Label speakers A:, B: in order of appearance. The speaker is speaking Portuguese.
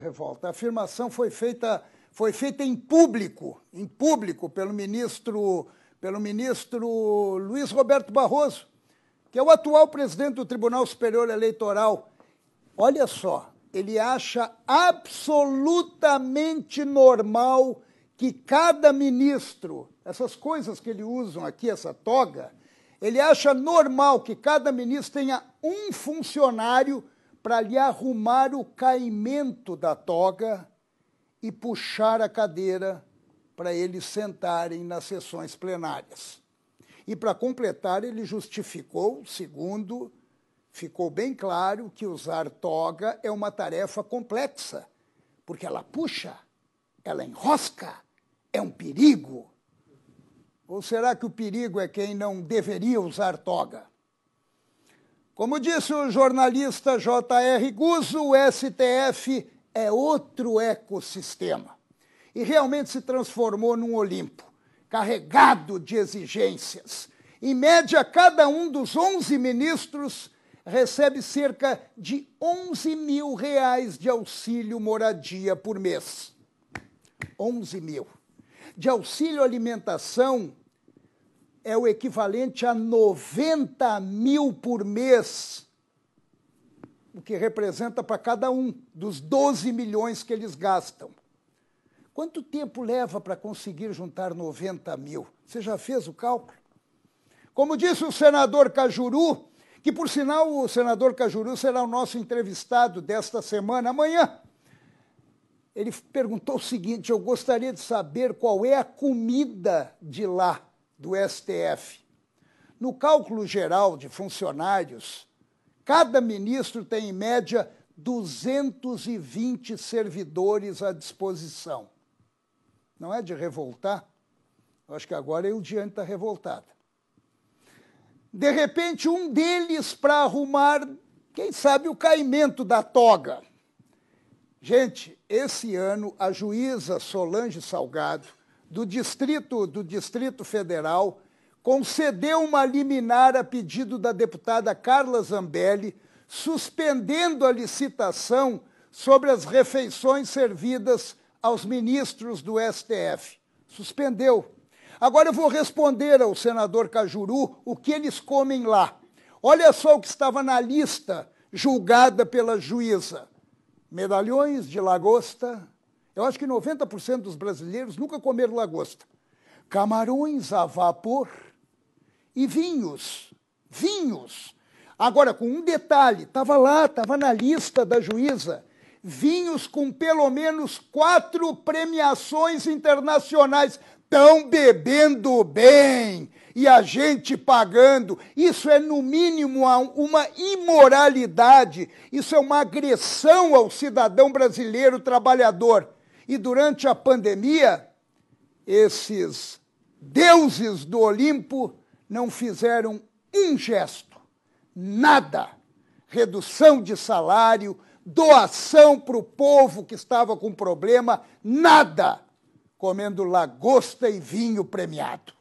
A: revolta. A afirmação foi feita, foi feita em público, em público pelo ministro, pelo ministro Luiz Roberto Barroso, que é o atual presidente do Tribunal Superior Eleitoral. Olha só, ele acha absolutamente normal que cada ministro, essas coisas que ele usam aqui, essa toga, ele acha normal que cada ministro tenha um funcionário para lhe arrumar o caimento da toga e puxar a cadeira para eles sentarem nas sessões plenárias. E para completar, ele justificou, segundo, ficou bem claro que usar toga é uma tarefa complexa, porque ela puxa, ela enrosca, é um perigo. Ou será que o perigo é quem não deveria usar toga? Como disse o jornalista J.R. Guzzo, o STF é outro ecossistema e realmente se transformou num Olimpo, carregado de exigências. Em média, cada um dos 11 ministros recebe cerca de 11 mil reais de auxílio moradia por mês. 11 mil. De auxílio alimentação, é o equivalente a 90 mil por mês, o que representa para cada um dos 12 milhões que eles gastam. Quanto tempo leva para conseguir juntar 90 mil? Você já fez o cálculo? Como disse o senador Cajuru, que por sinal o senador Cajuru será o nosso entrevistado desta semana, amanhã. Ele perguntou o seguinte: eu gostaria de saber qual é a comida de lá do STF. No cálculo geral de funcionários, cada ministro tem, em média, 220 servidores à disposição. Não é de revoltar? Eu acho que agora é o Diante da revoltada. De repente, um deles para arrumar, quem sabe, o caimento da toga. Gente, esse ano a juíza Solange Salgado do Distrito, do Distrito Federal concedeu uma liminar a pedido da deputada Carla Zambelli, suspendendo a licitação sobre as refeições servidas aos ministros do STF. Suspendeu. Agora eu vou responder ao senador Cajuru o que eles comem lá. Olha só o que estava na lista julgada pela juíza: medalhões de lagosta, eu acho que 90% dos brasileiros nunca comeram lagosta. Camarões a vapor e vinhos. Vinhos. Agora, com um detalhe, estava lá, estava na lista da juíza, vinhos com pelo menos quatro premiações internacionais. Estão bebendo bem e a gente pagando. Isso é, no mínimo, uma imoralidade. Isso é uma agressão ao cidadão brasileiro trabalhador. E durante a pandemia, esses deuses do Olimpo não fizeram um gesto, nada. Redução de salário, doação para o povo que estava com problema, nada. Comendo lagosta e vinho premiado.